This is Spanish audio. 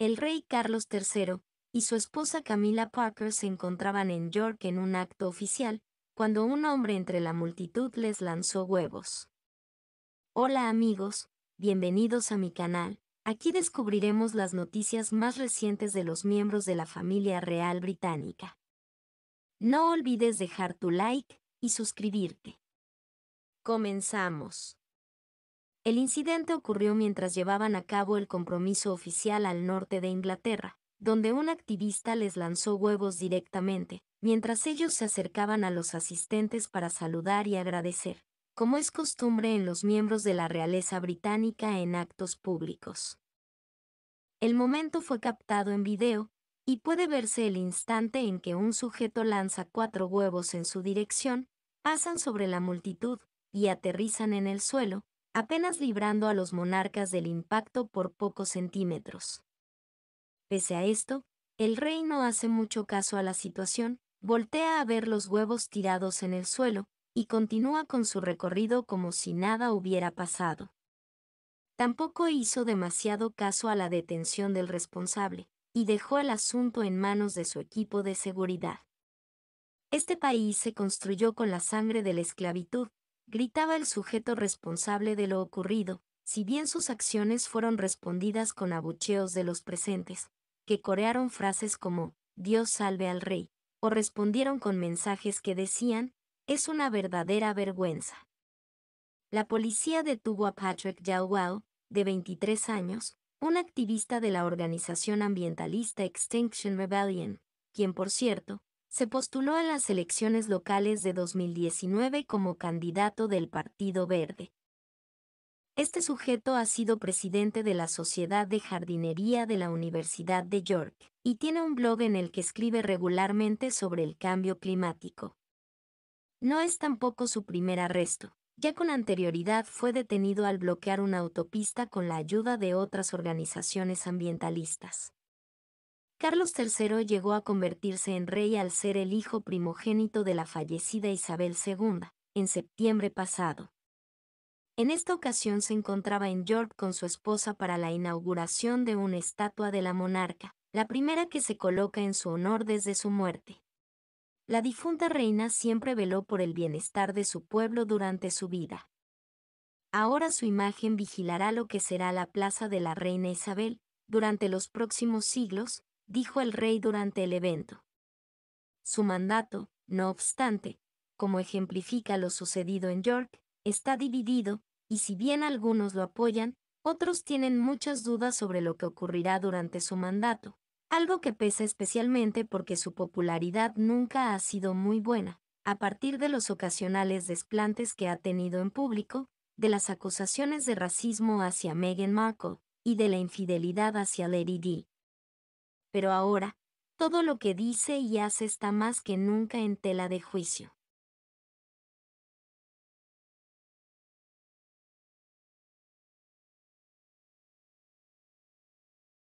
El rey Carlos III y su esposa Camila Parker se encontraban en York en un acto oficial, cuando un hombre entre la multitud les lanzó huevos. Hola amigos, bienvenidos a mi canal, aquí descubriremos las noticias más recientes de los miembros de la familia real británica. No olvides dejar tu like y suscribirte. Comenzamos. El incidente ocurrió mientras llevaban a cabo el compromiso oficial al norte de Inglaterra, donde un activista les lanzó huevos directamente, mientras ellos se acercaban a los asistentes para saludar y agradecer, como es costumbre en los miembros de la realeza británica en actos públicos. El momento fue captado en video, y puede verse el instante en que un sujeto lanza cuatro huevos en su dirección, pasan sobre la multitud y aterrizan en el suelo, apenas librando a los monarcas del impacto por pocos centímetros. Pese a esto, el rey no hace mucho caso a la situación, voltea a ver los huevos tirados en el suelo, y continúa con su recorrido como si nada hubiera pasado. Tampoco hizo demasiado caso a la detención del responsable, y dejó el asunto en manos de su equipo de seguridad. Este país se construyó con la sangre de la esclavitud, gritaba el sujeto responsable de lo ocurrido, si bien sus acciones fueron respondidas con abucheos de los presentes, que corearon frases como Dios salve al rey, o respondieron con mensajes que decían, es una verdadera vergüenza. La policía detuvo a Patrick Jalwell, de 23 años, un activista de la organización ambientalista Extinction Rebellion, quien por cierto, se postuló a las elecciones locales de 2019 como candidato del Partido Verde. Este sujeto ha sido presidente de la Sociedad de Jardinería de la Universidad de York y tiene un blog en el que escribe regularmente sobre el cambio climático. No es tampoco su primer arresto, ya con anterioridad fue detenido al bloquear una autopista con la ayuda de otras organizaciones ambientalistas. Carlos III llegó a convertirse en rey al ser el hijo primogénito de la fallecida Isabel II, en septiembre pasado. En esta ocasión se encontraba en York con su esposa para la inauguración de una estatua de la monarca, la primera que se coloca en su honor desde su muerte. La difunta reina siempre veló por el bienestar de su pueblo durante su vida. Ahora su imagen vigilará lo que será la Plaza de la Reina Isabel, durante los próximos siglos, dijo el rey durante el evento. Su mandato, no obstante, como ejemplifica lo sucedido en York, está dividido, y si bien algunos lo apoyan, otros tienen muchas dudas sobre lo que ocurrirá durante su mandato, algo que pesa especialmente porque su popularidad nunca ha sido muy buena, a partir de los ocasionales desplantes que ha tenido en público, de las acusaciones de racismo hacia Meghan Markle, y de la infidelidad hacia Lady pero ahora, todo lo que dice y hace está más que nunca en tela de juicio.